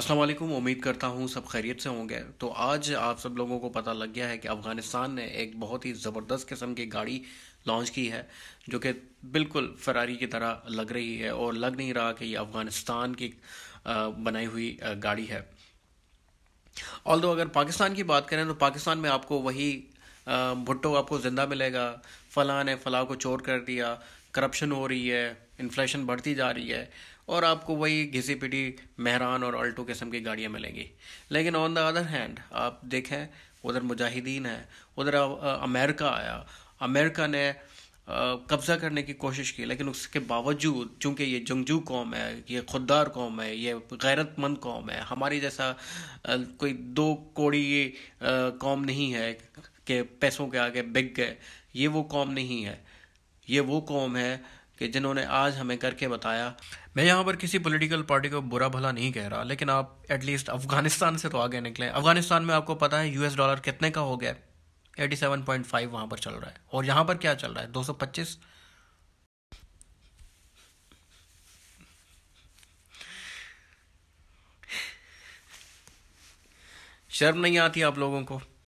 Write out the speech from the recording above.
अस्सलाम वालेकुम उम्मीद करता हूँ सब खैरियत से होंगे तो आज आप सब लोगों को पता लग गया है कि अफ़गानिस्तान ने एक बहुत ही ज़बरदस्त किस्म की गाड़ी लॉन्च की है जो कि बिल्कुल फरारी की तरह लग रही है और लग नहीं रहा कि ये अफ़गानिस्तान की बनाई हुई गाड़ी है ऑल अगर पाकिस्तान की बात करें तो पाकिस्तान में आपको वही भुट्टो आपको ज़िंदा मिलेगा फलाने ने को चोर कर दिया करप्शन हो रही है इन्फ्लेशन बढ़ती जा रही है और आपको वही घिसी पिटी मेहरान और अल्टो किस्म की गाड़ियाँ मिलेंगी लेकिन ऑन द अदर हैंड आप देखें उधर मुजाहिदीन है उधर अमेरिका आया अमेरिका ने कब्ज़ा करने की कोशिश की लेकिन उसके बावजूद चूंकि ये जंगजू कौम है ये खुददार कौम है ये गैरतमंद कौम है हमारी जैसा कोई दो कोड़ी कौम नहीं है कि पैसों के आगे बिक गए ये वो कौम नहीं है ये वो कौम है कि जिन्होंने आज हमें करके बताया मैं यहाँ पर किसी पॉलिटिकल पार्टी को बुरा भला नहीं कह रहा लेकिन आप एटलीस्ट अफगानिस्तान से तो आगे निकले अफगानिस्तान में आपको पता है यूएस डॉलर कितने का हो गया एटी सेवन पॉइंट फाइव वहाँ पर चल रहा है और यहाँ पर क्या चल रहा है दो सौ पच्चीस शर्म नहीं आती आप लोगों को